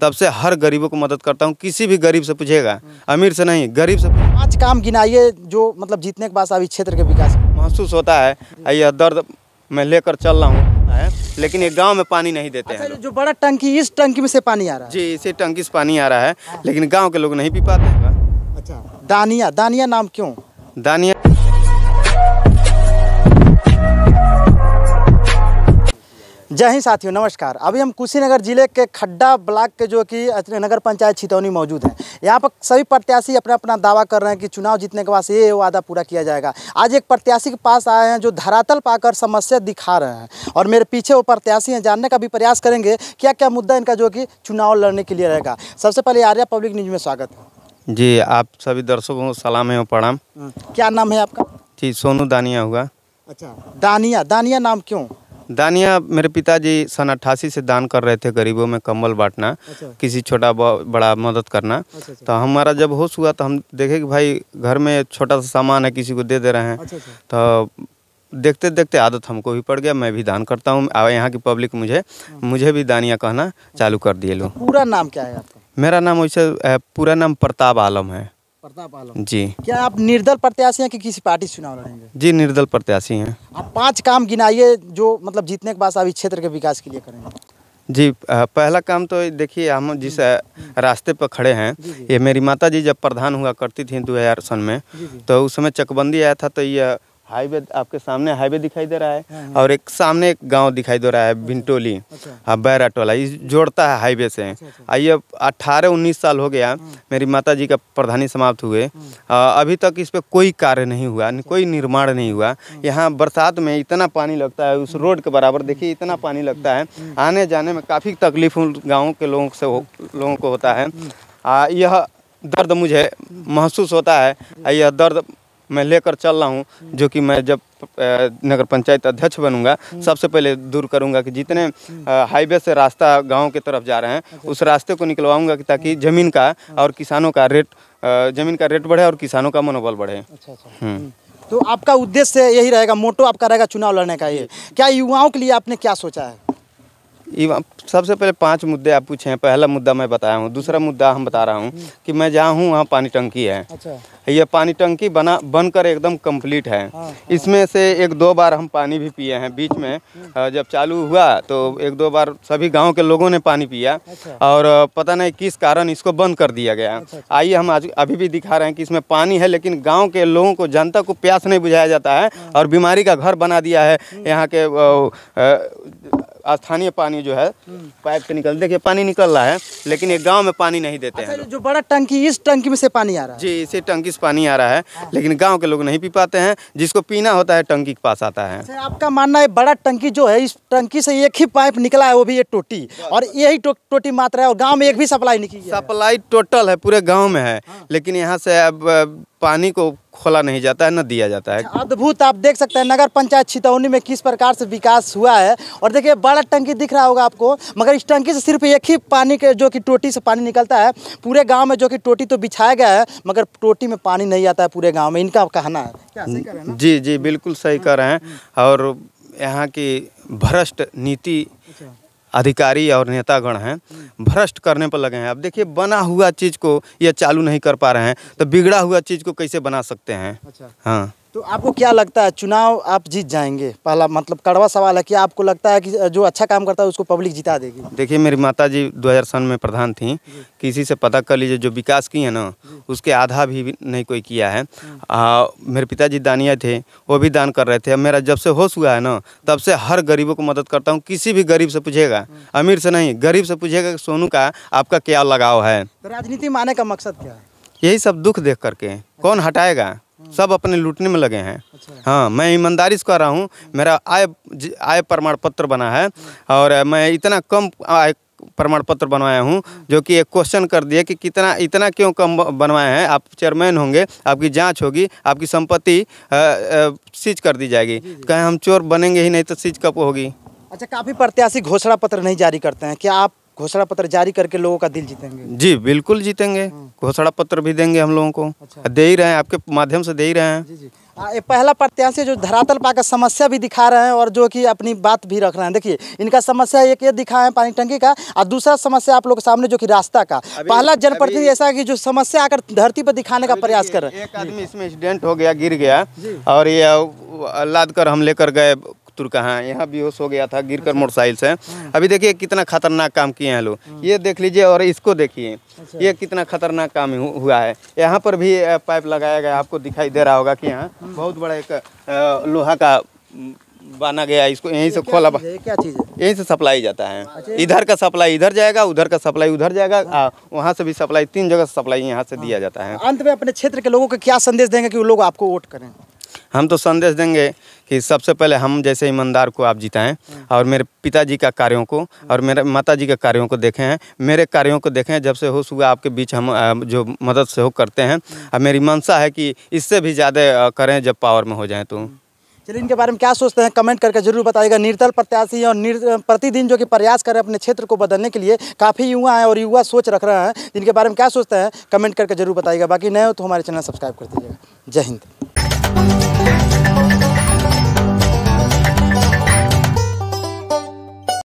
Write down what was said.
तब से हर गरीबों को मदद करता हूँ किसी भी गरीब से पूछेगा अमीर से नहीं गरीब से पाँच काम गिनाइए जो मतलब जीतने के बाद अभी क्षेत्र के विकास महसूस होता है यह दर्द मैं लेकर चल रहा हूँ लेकिन ये गांव में पानी नहीं देते अच्छा, हैं जो बड़ा टंकी इस टंकी में से पानी आ रहा है जी इसी टंकी से पानी आ रहा है लेकिन गाँव के लोग नहीं पी पाते हैं अच्छा दानिया दानिया नाम क्यों दानिया जय हिंद साथियों नमस्कार अभी हम कुशीनगर जिले के खड्डा ब्लॉक के जो कि नगर पंचायत छितौनी मौजूद है यहाँ पर सभी प्रत्याशी अपना अपना दावा कर रहे हैं कि चुनाव जीतने के बाद ये वादा पूरा किया जाएगा आज एक प्रत्याशी के पास आए हैं जो धरातल पाकर समस्या दिखा रहे हैं और मेरे पीछे वो प्रत्याशी हैं जानने का भी प्रयास करेंगे क्या क्या मुद्दा इनका जो कि चुनाव लड़ने के लिए रहेगा सबसे पहले आर्या पब्लिक न्यूज में स्वागत है जी आप सभी दर्शकों को सलाम है प्रणाम हम्म, क्या नाम है आपका जी सोनू दानिया हुआ अच्छा दानिया दानिया नाम क्यों दानिया मेरे पिताजी सन अट्ठासी से दान कर रहे थे गरीबों में कंबल बांटना अच्छा। किसी छोटा बड़ा मदद करना अच्छा, अच्छा, तो हमारा जब होश हुआ तो हम देखे कि भाई घर में छोटा सा सामान है किसी को दे दे रहे हैं अच्छा, अच्छा। तो देखते देखते आदत हमको भी पड़ गया मैं भी दान करता हूँ यहाँ की पब्लिक मुझे हाँ। मुझे भी दानिया कहना चालू कर दिए लोग पूरा नाम क्या है मेरा नाम वैसे पूरा नाम प्रताप आलम है प्रताप आलम जी क्या आप निर्दल प्रत्याशी हैं कि किसी पार्टी चुनाव लड़ेंगे जी निर्दल प्रत्याशी हैं आप पांच काम गिनाइए जो मतलब जीतने के बाद आप इस क्षेत्र के विकास के लिए करेंगे जी पहला काम तो देखिए हम जिस रास्ते पर खड़े हैं ये मेरी माता जी जब प्रधान हुआ करती थी दो हज़ार सन में तो उस समय चकबंदी आया था तो ये हाईवे आपके सामने हाईवे दिखाई दे रहा है हाँ, हाँ। और एक सामने एक गांव दिखाई दे रहा है अच्छा, भिंटोली अच्छा। हाँ, बैरा टोला ये जोड़ता है हाईवे से अच्छा, अच्छा। आइए अट्ठारह उन्नीस साल हो गया मेरी माता जी का प्रधानी समाप्त हुए अभी तक इस पर कोई कार्य नहीं हुआ कोई निर्माण नहीं हुआ यहाँ बरसात में इतना पानी लगता है उस रोड के बराबर देखिए इतना पानी लगता है आने जाने में काफ़ी तकलीफ गाँव के लोगों से लोगों को होता है यह दर्द मुझे महसूस होता है यह दर्द मैं लेकर चल रहा हूँ जो कि मैं जब नगर पंचायत अध्यक्ष बनूंगा सबसे पहले दूर करूंगा कि जितने हाईवे से रास्ता गांव के तरफ जा रहे हैं अच्छा। उस रास्ते को निकलवाऊंगा ताकि ज़मीन का और किसानों का रेट ज़मीन का रेट बढ़े और किसानों का मनोबल बढ़े अच्छा अच्छा हम्म। हम्म। तो आपका उद्देश्य यही रहेगा मोटो आपका रहेगा चुनाव लड़ने का ये क्या युवाओं के लिए आपने क्या सोचा है सबसे पहले पांच मुद्दे आप पूछे हैं पहला मुद्दा मैं बताया हूँ दूसरा मुद्दा हम बता रहा हूँ हम्म। कि मैं जहाँ हूँ वहाँ पानी टंकी है अच्छा। ये पानी टंकी बना बनकर एकदम कंप्लीट है हाँ, हाँ। इसमें से एक दो बार हम पानी भी पिए हैं बीच में हम्म। जब चालू हुआ तो एक दो बार सभी गांव के लोगों ने पानी पिया अच्छा। और पता नहीं किस कारण इसको बंद कर दिया गया अच्छा, अच्छा। आइए हम आज अभी भी दिखा रहे हैं कि इसमें पानी है लेकिन गाँव के लोगों को जनता को प्यास नहीं बुझाया जाता है हाँ। और बीमारी का घर बना दिया है हम्म। यहाँ के स्थानीय पानी जो है हम्म। पाइप से निकल देखिए पानी निकल रहा है लेकिन ये गांव में पानी नहीं देते अच्छा, हैं जो बड़ा टंकी इस टंकी में से पानी आ रहा है जी इसी टंकी से पानी आ रहा है हाँ। लेकिन गाँव के लोग नहीं पी पाते हैं जिसको पीना होता है टंकी के पास आता है अच्छा, आपका मानना है बड़ा टंकी जो है इस टंकी से एक ही पाइप निकला है वो भी ये टोटी और यही टोटी मात्रा है और गाँव में एक भी सप्लाई निकली सप्लाई टोटल है पूरे गाँव में है हाँ। लेकिन यहाँ से अब पानी को खोला नहीं जाता है न दिया जाता है अच्छा, अद्भुत आप देख सकते हैं नगर पंचायत छितौनी में किस प्रकार से विकास हुआ है और देखिए बड़ा टंकी दिख रहा होगा आपको मगर इस टंकी से सिर्फ एक ही पानी के जो कि टोटी से पानी निकलता है पूरे गाँव में जो कि टोटी तो बिछाया गया है मगर टोटी में पानी नहीं आता है पूरे गाँव में इनका कहना है जी जी बिल्कुल सही कर रहे हैं और यहाँ की भ्रष्ट नीति अच्छा। अधिकारी और नेतागण हैं भ्रष्ट करने पर लगे हैं अब देखिए बना हुआ चीज़ को ये चालू नहीं कर पा रहे हैं तो बिगड़ा हुआ चीज़ को कैसे बना सकते हैं अच्छा हाँ तो आपको क्या लगता है चुनाव आप जीत जाएंगे पहला मतलब कड़वा सवाल है कि आपको लगता है कि जो अच्छा काम करता है उसको पब्लिक जिता देगी देखिए मेरी माता जी दो में प्रधान थी किसी से पता कर लीजिए जो विकास की है ना उसके आधा भी नहीं कोई किया है आ, मेरे पिताजी दानिया थे वो भी दान कर रहे थे अब मेरा जब से होश हुआ है ना तब से हर गरीबों को मदद करता हूँ किसी भी गरीब से पूछेगा अमीर से नहीं गरीब से पूछेगा कि सोनू का आपका क्या लगाव है तो राजनीति माने का मकसद क्या है यही सब दुख देख करके कौन अच्छा। हटाएगा सब अपने लूटने में लगे हैं अच्छा। हाँ मैं ईमानदारी से कह रहा हूँ मेरा आय आय प्रमाण पत्र बना है और मैं इतना कम आय प्रमाण पत्र बनवाया हूँ जो कि एक क्वेश्चन कर दिया कि कितना इतना क्यों कम बनवाए हैं आप चेयरमैन होंगे आपकी जांच होगी आपकी संपत्ति सीज कर दी जाएगी कहें हम चोर बनेंगे ही नहीं तो सीज कब होगी अच्छा काफ़ी प्रत्याशी घोषणा पत्र नहीं जारी करते हैं क्या आप घोषणा पत्र जारी करके लोगों का दिल जीतेंगे जी बिल्कुल जीतेंगे हाँ। घोषणा पत्र भी देंगे हम लोगों को अच्छा। दे ही रहे हैं आपके माध्यम से दे ही रहे हैं जी जी आ, हाँ, पहला प्रत्याशी जो धरातल पा का समस्या भी दिखा रहे हैं और जो कि अपनी बात भी रख रहे हैं देखिए इनका समस्या एक ये दिखा है पानी टंकी का और दूसरा समस्या आप लोग के सामने जो की रास्ता का पहला जनप्रतिनिधि ऐसा की जो समस्या आकर धरती पर दिखाने का प्रयास कर रहे हैं एक आदमी इसमें एक्सीडेंट हो गया गिर गया और ये लाद हम लेकर गए बहादुर कहाँ यहाँ बेहोश हो गया था गिर कर अच्छा। मोटरसाइकिल से हाँ। अभी देखिए कितना खतरनाक काम किए हैं लोग हाँ। ये देख लीजिए और इसको देखिए अच्छा। ये कितना खतरनाक काम हुआ है यहाँ पर भी पाइप लगाया गया आपको दिखाई दे रहा होगा कि यहाँ हाँ। बहुत बड़ा एक लोहा का बना गया इसको यहीं से खोला क्या चीज़ है यहीं से सप्लाई जाता है अच्छा, इधर का सप्लाई इधर जाएगा उधर का सप्लाई उधर जाएगा आ, वहाँ से भी सप्लाई तीन जगह सप्लाई यहाँ से दिया जाता है अंत में अपने क्षेत्र के लोगों को क्या संदेश देंगे कि वो लोग आपको वोट करें हम तो संदेश देंगे कि सबसे पहले हम जैसे ईमानदार को आप जिताएं और मेरे पिताजी का कार्यों को और मेरे माताजी के कार्यों को देखें मेरे कार्यों को देखें जब से हो सुबह आपके बीच हम जो मदद से हो करते हैं और मेरी मंशा है कि इससे भी ज़्यादा करें जब पावर में हो जाए तो चलिए इनके बारे में क्या सोचते हैं कमेंट करके जरूर बताइएगा निर्दल प्रत्याशी और निर् प्रतिदिन जो कि प्रयास कर रहे हैं अपने क्षेत्र को बदलने के लिए काफ़ी युवा हैं और युवा सोच रख रहे हैं जिनके बारे में क्या सोचते हैं कमेंट करके जरूर बताइएगा बाकी नए हो तो हमारे चैनल सब्सक्राइब कर दीजिएगा जय हिंद Thank you.